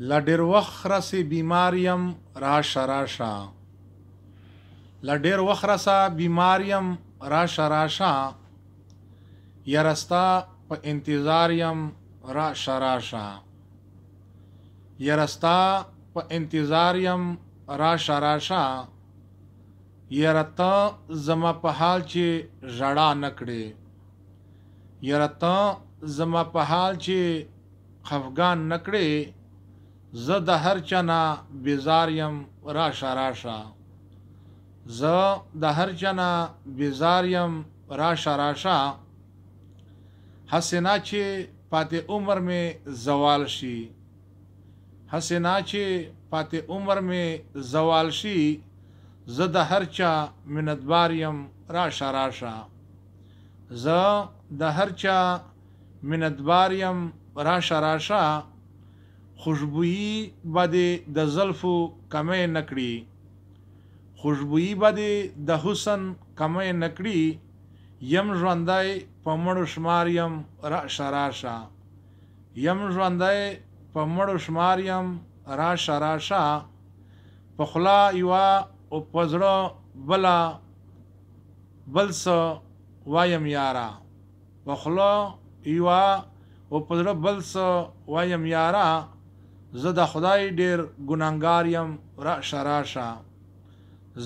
لډیر وخت راسي بیماریم راشه راشه لډیر وخت راسه بیماریم راشه راشه یارستا په انتظاریم راشه راشه یارستا په انتظاریم راشه راشه یارتا زما په حال چې ژړا نکړې یارتا زما په حال چې خفغان نکړې زه د هر چنا بیزار يم راشه راشه زه د هر چنا بیزار يم راشه راشه حسنا چې پاتې عمر مې زوال شي حسنا چې پاتې عمر مې زوال شي زه د هر چا منتبار يم راشه راشه زه د هر چا منتبار يم راشه راشه خوشبويي به دې د زلفو کمې نکړي خوشبويي به دې د حسن کمې نکړي یم ژوندای په مړو شمار یم را شراشه یم ژوندای په مړو شمار یم را شراشه په خلا یو او پزړه بلا بل څه وایم یارا په خلا یو او پزړه بل څه وایم یارا زه د خدای ډیر ګناګار یم را شراشه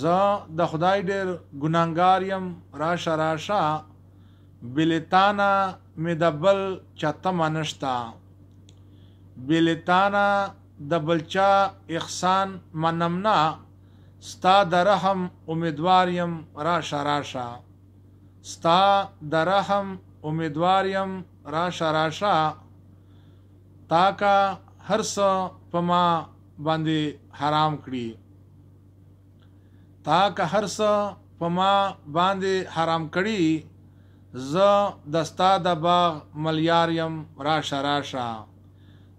زه د خدای ډیر ګناګار یم را شراشه بلتانا مې د بل چاته منشتا بلتانا د بلچا احسان منمنا ستا د رحم امیدوار یم را شراشه ستا د رحم امیدوار یم را شراشه تاکه هر څه په ما باندې حرام کړی تا که هر څه په ما باندې حرام کړی ز دستا د باغ ملیاریم راشه راشه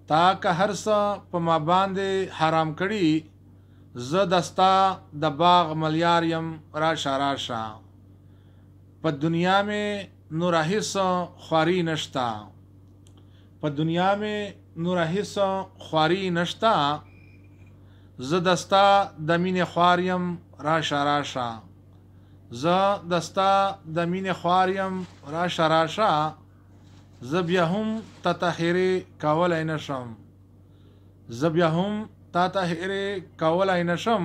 تا که هر څه په ما باندې حرام کړی زه دستا د باغ ملیار يم راشه راشه په دنیا مې نو راهیسه خواري نشتا په دنیا مې نور هیڅ خواري نشتا زه دستا د مینې خواریم راشه راشه زه دستا د مینې خواریم راشه راشه زه بیا هم تا ته هېرې کولی نه شم زه بیا هم تا ته هېرې کولی نه شم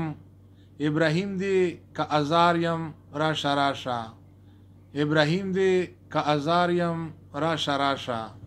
ابراهیم دی که ازار یم راشه راشه ابراهیم دی که ازار یم راشه راشه